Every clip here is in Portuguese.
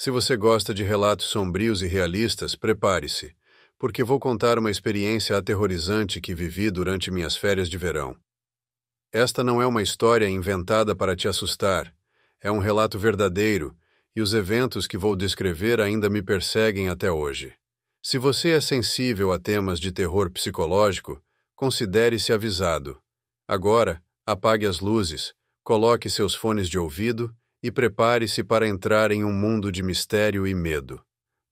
Se você gosta de relatos sombrios e realistas, prepare-se, porque vou contar uma experiência aterrorizante que vivi durante minhas férias de verão. Esta não é uma história inventada para te assustar, é um relato verdadeiro, e os eventos que vou descrever ainda me perseguem até hoje. Se você é sensível a temas de terror psicológico, considere-se avisado. Agora, apague as luzes, coloque seus fones de ouvido e prepare-se para entrar em um mundo de mistério e medo,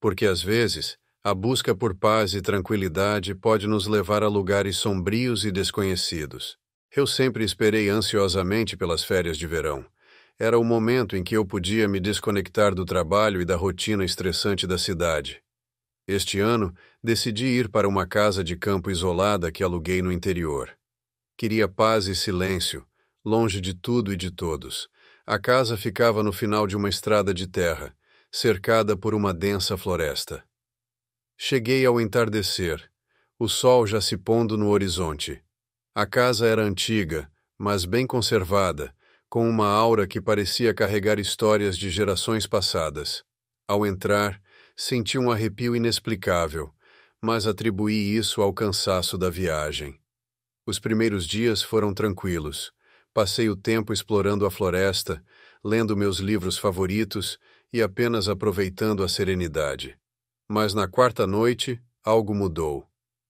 porque às vezes a busca por paz e tranquilidade pode nos levar a lugares sombrios e desconhecidos. Eu sempre esperei ansiosamente pelas férias de verão. Era o momento em que eu podia me desconectar do trabalho e da rotina estressante da cidade. Este ano, decidi ir para uma casa de campo isolada que aluguei no interior. Queria paz e silêncio, longe de tudo e de todos a casa ficava no final de uma estrada de terra, cercada por uma densa floresta. Cheguei ao entardecer, o sol já se pondo no horizonte. A casa era antiga, mas bem conservada, com uma aura que parecia carregar histórias de gerações passadas. Ao entrar, senti um arrepio inexplicável, mas atribuí isso ao cansaço da viagem. Os primeiros dias foram tranquilos. Passei o tempo explorando a floresta, lendo meus livros favoritos e apenas aproveitando a serenidade. Mas na quarta noite, algo mudou.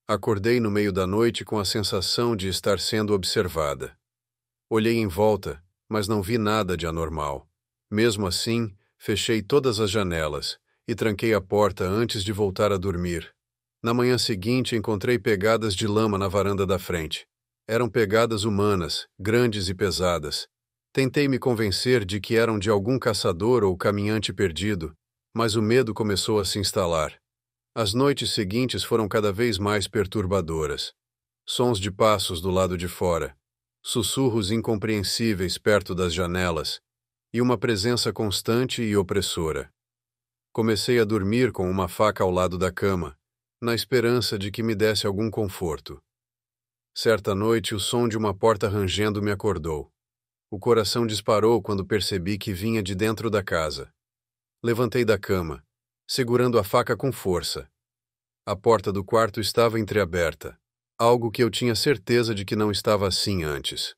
Acordei no meio da noite com a sensação de estar sendo observada. Olhei em volta, mas não vi nada de anormal. Mesmo assim, fechei todas as janelas e tranquei a porta antes de voltar a dormir. Na manhã seguinte, encontrei pegadas de lama na varanda da frente. Eram pegadas humanas, grandes e pesadas. Tentei me convencer de que eram de algum caçador ou caminhante perdido, mas o medo começou a se instalar. As noites seguintes foram cada vez mais perturbadoras. Sons de passos do lado de fora, sussurros incompreensíveis perto das janelas e uma presença constante e opressora. Comecei a dormir com uma faca ao lado da cama, na esperança de que me desse algum conforto. Certa noite, o som de uma porta rangendo me acordou. O coração disparou quando percebi que vinha de dentro da casa. Levantei da cama, segurando a faca com força. A porta do quarto estava entreaberta, algo que eu tinha certeza de que não estava assim antes.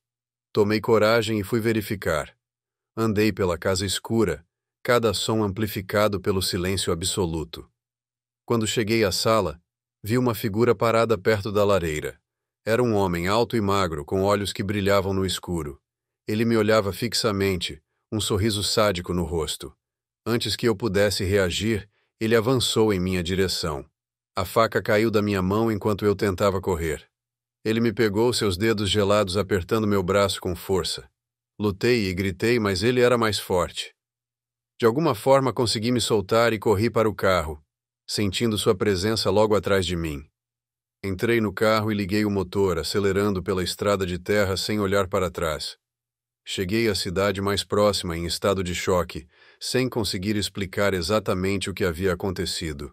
Tomei coragem e fui verificar. Andei pela casa escura, cada som amplificado pelo silêncio absoluto. Quando cheguei à sala, vi uma figura parada perto da lareira. Era um homem alto e magro, com olhos que brilhavam no escuro. Ele me olhava fixamente, um sorriso sádico no rosto. Antes que eu pudesse reagir, ele avançou em minha direção. A faca caiu da minha mão enquanto eu tentava correr. Ele me pegou, seus dedos gelados apertando meu braço com força. Lutei e gritei, mas ele era mais forte. De alguma forma consegui me soltar e corri para o carro, sentindo sua presença logo atrás de mim. Entrei no carro e liguei o motor, acelerando pela estrada de terra sem olhar para trás. Cheguei à cidade mais próxima em estado de choque, sem conseguir explicar exatamente o que havia acontecido.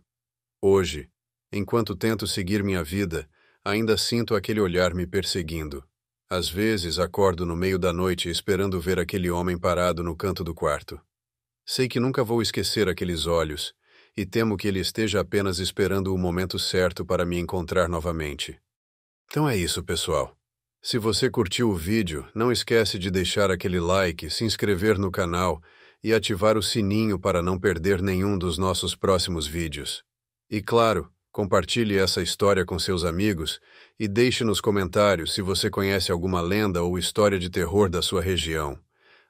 Hoje, enquanto tento seguir minha vida, ainda sinto aquele olhar me perseguindo. Às vezes acordo no meio da noite esperando ver aquele homem parado no canto do quarto. Sei que nunca vou esquecer aqueles olhos, e temo que ele esteja apenas esperando o momento certo para me encontrar novamente. Então é isso, pessoal. Se você curtiu o vídeo, não esquece de deixar aquele like, se inscrever no canal e ativar o sininho para não perder nenhum dos nossos próximos vídeos. E claro, compartilhe essa história com seus amigos e deixe nos comentários se você conhece alguma lenda ou história de terror da sua região.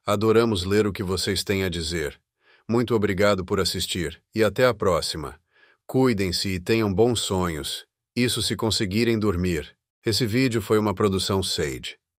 Adoramos ler o que vocês têm a dizer. Muito obrigado por assistir e até a próxima. Cuidem-se e tenham bons sonhos, isso se conseguirem dormir. Esse vídeo foi uma produção Sage.